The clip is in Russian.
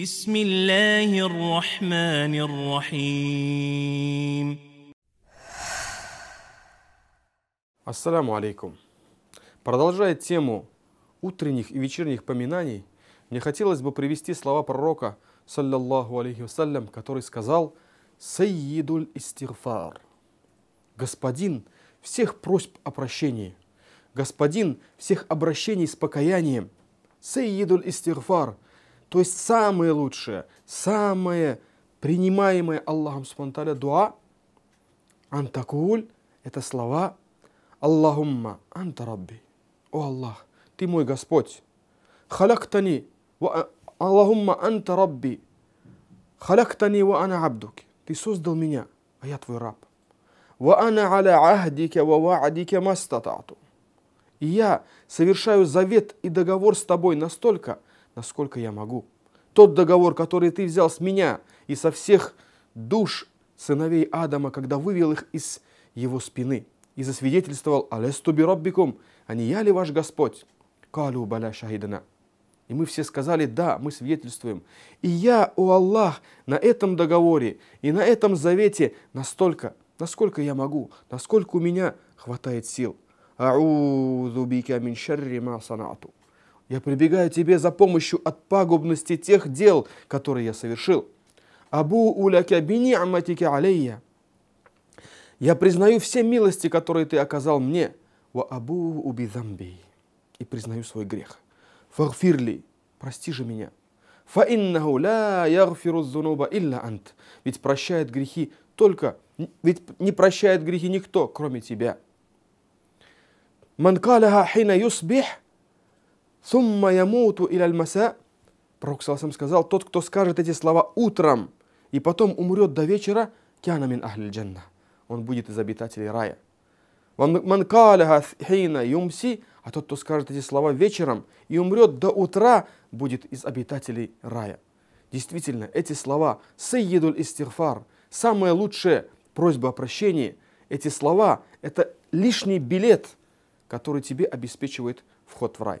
بسم الله الرحمن الرحيم Ассаляму алейкум. Продолжая тему утренних и вечерних поминаний, мне хотелось бы привести слова пророка, саллиллаху алейхи вассалям, который сказал «Сайидуль истирфар, – «Господин всех просьб о прощении, господин всех обращений с покаянием, Сайидуль истирфар." То есть самое лучшее, самое принимаемое Аллахом Субтитры дуа, антакуль, это слова Аллахумма анта рабби. О Аллах, ты мой Господь. Халяктани, а, Аллахумма анта рабби. Халяктани ва ана абдуки. Ты создал меня, а я твой раб. Ва ана аля ахдика ва ваадика мастатату. И я совершаю завет и договор с тобой настолько – насколько я могу. Тот договор, который ты взял с меня и со всех душ сыновей Адама, когда вывел их из его спины, и засвидетельствовал «Алесту бироббикум», «А не я ли ваш Господь?» «Калю баля шахидана». И мы все сказали «Да, мы свидетельствуем». И я, о Аллах, на этом договоре и на этом завете настолько, насколько я могу, насколько у меня хватает сил. «Аузу бика мин шарри ма санату». Я прибегаю к тебе за помощью от пагубности тех дел, которые я совершил. Абу уляка бини аматика алейя. Я признаю все милости, которые ты оказал мне. Ва абу убидамби. И признаю свой грех. Фарфирли, прости же меня. Фа иннаху ля ярфиру зунуба илля ант. Ведь прощает грехи только, ведь не прощает грехи никто, кроме тебя. Манкаляха хина юсбих – Сумма ямуту или аль-маса. Пророк Саласам сказал, тот, кто скажет эти слова утром и потом умрет до вечера, кяна мин джанна. Он будет из обитателей рая. Ман калаха юмси, а тот, кто скажет эти слова вечером и умрет до утра, будет из обитателей рая. Действительно, эти слова «Сайидуль истирфар» – самая лучшая просьба о прощении. Эти слова – это лишний билет, который тебе обеспечивает вход в рай.